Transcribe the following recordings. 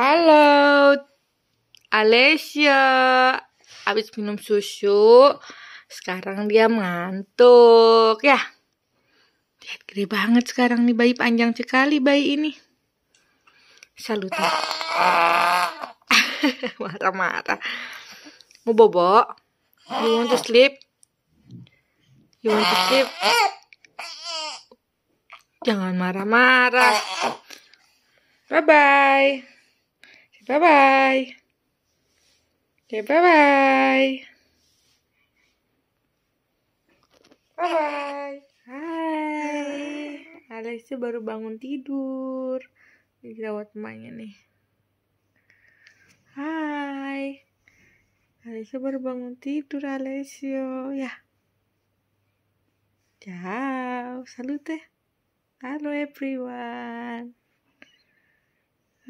Halo, Alessia. Abis minum susu, sekarang dia ngantuk ya. Lihat gede banget sekarang nih bayi panjang sekali bayi ini. Salut. Marah-marah. Mau bobo? You want to sleep? You want to sleep? Jangan marah-marah. Bye-bye. Bye bye. Okay, bye bye. Bye bye. Hai. Alexia baru bangun tidur. Dirawat emaknya nih. Hai. Alesio baru bangun tidur Alessio, ya ciao salute ya. halo everyone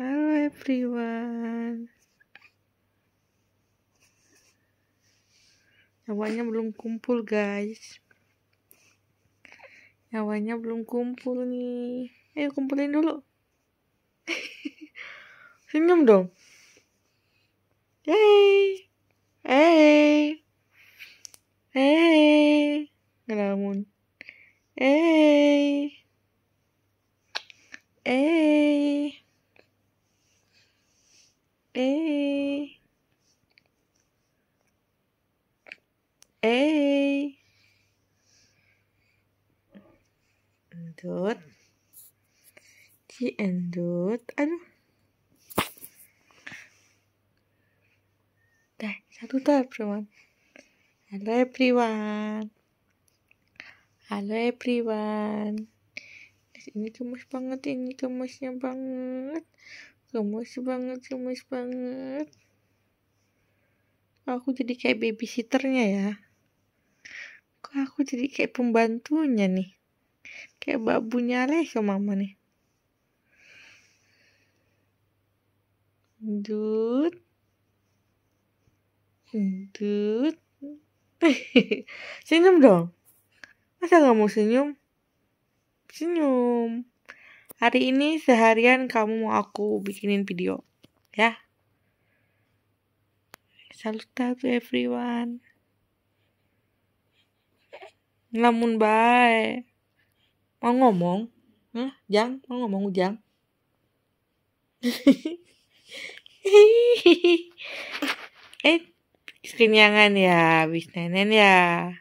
halo everyone. Nyawanya belum kumpul, guys. Nyawanya belum kumpul nih. Ayo kumpulin dulu. Senyum dong. Hey. Hey. Hey. Ngelamun. Hey. Hey. si endut aduh dah satu tar everyone halo everyone halo everyone ini gemes banget ini gemesnya banget gemes banget gemes banget aku jadi kayak babysitternya ya kok aku jadi kayak pembantunya nih kayak babunya ke mama nih dut dut senyum dong masa nggak mau senyum senyum hari ini seharian kamu mau aku bikinin video ya salut to everyone namun bye mau ngomong Hah? jang mau ngomong ujang eh kenyangan ya habis nenen ya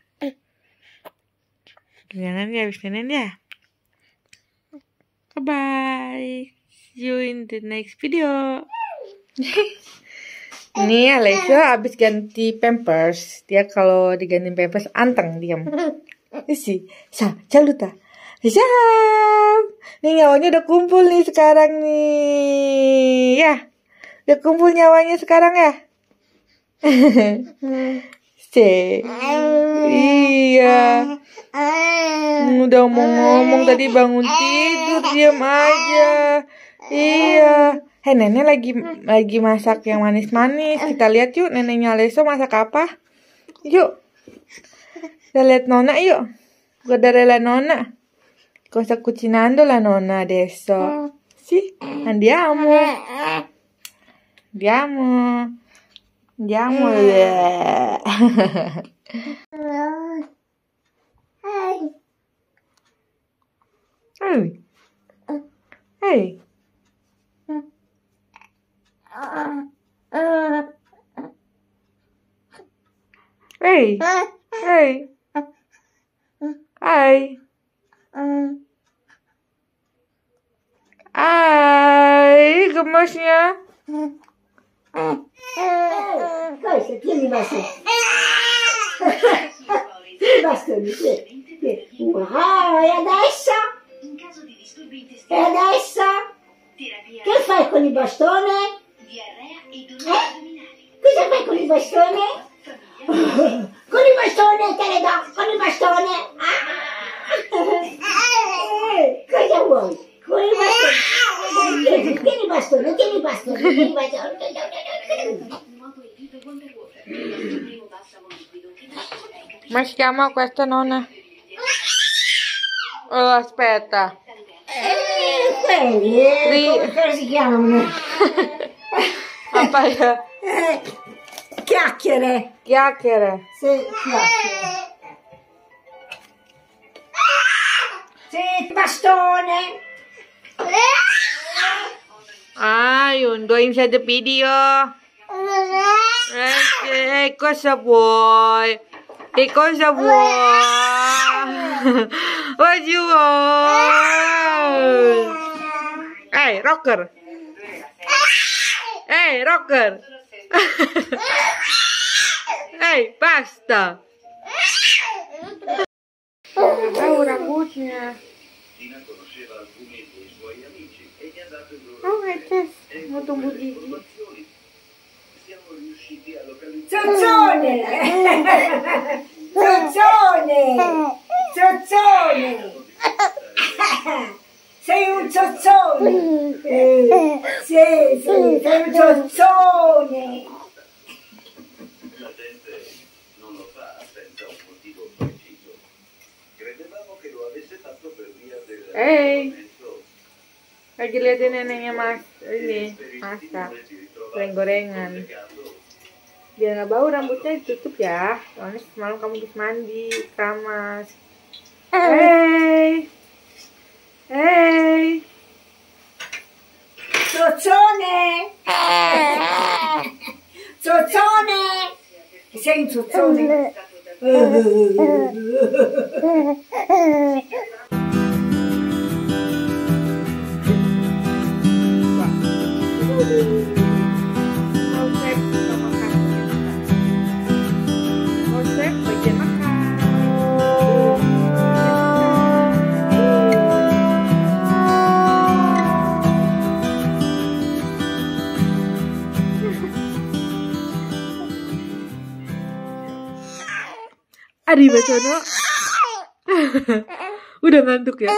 kenyangan ya habis nenen ya bye bye see you in the next video ini Alessio habis ganti pampers dia kalau diganti pampers anteng diam si sa jaluta, Siap. Nih nyawanya udah kumpul nih sekarang nih. Ya. Udah kumpul nyawanya sekarang ya? C. Iya. Udah mau ngomong tadi bangun tidur diam aja. Iya. Hei eh, nenek lagi lagi masak yang manis-manis. Kita lihat yuk neneknya Leso masak apa. Yuk. Kita lihat Nona yuk. Guardare la nona Cosa cucinando la nona adesso? Hmm. si andiamo. Andiamo. Andiamo. Ehi. Ehi. Ehi. Ehi. Ehi. Ehi, come si è? Eh, eh, questo, tieni i bastoni. tieni i bastoni, tieni. Wow, e adesso? E adesso? Che fai con il bastone? Eh? Cosa fai con il bastone? con il bastone te le do, con il bastone! Eh, cosa vuoi? Con il bastone! Tieni il bastone, tieni il bastone, tieni il bastone! Come si chiama questa nonna? Oh, aspetta. Eh, come si chiama? Eh, chiacchiere. Chiacchiere. Sì, chiacchiere. Sì, bastone. Ai, ah, un due in sette video. E cosa vuoi? Che cosa vuoi? What you want? Ehi, rocker! Ehi, rocker! Ehi, basta! Ora cucina! Tina conosceva alcuni dei suoi amici e gli è andato in loro. Oh, che Molto budito! Cioccione! Cioccione! Cioccione! Sei un ciozzone! sì, sì, sei un Ehi, perché le Ehi! basta, gorengan biar nggak bau rambutnya ditutup ya soalnya semalam kamu habis mandi keramas hey hey cocone cocone sing cocone zozzone Thank you. Adi Bacono udah ngantuk ya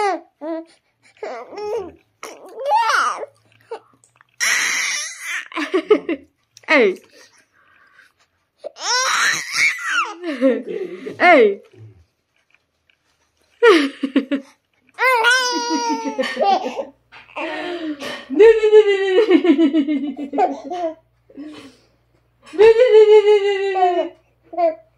Hey. Hey.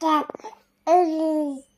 Thank you.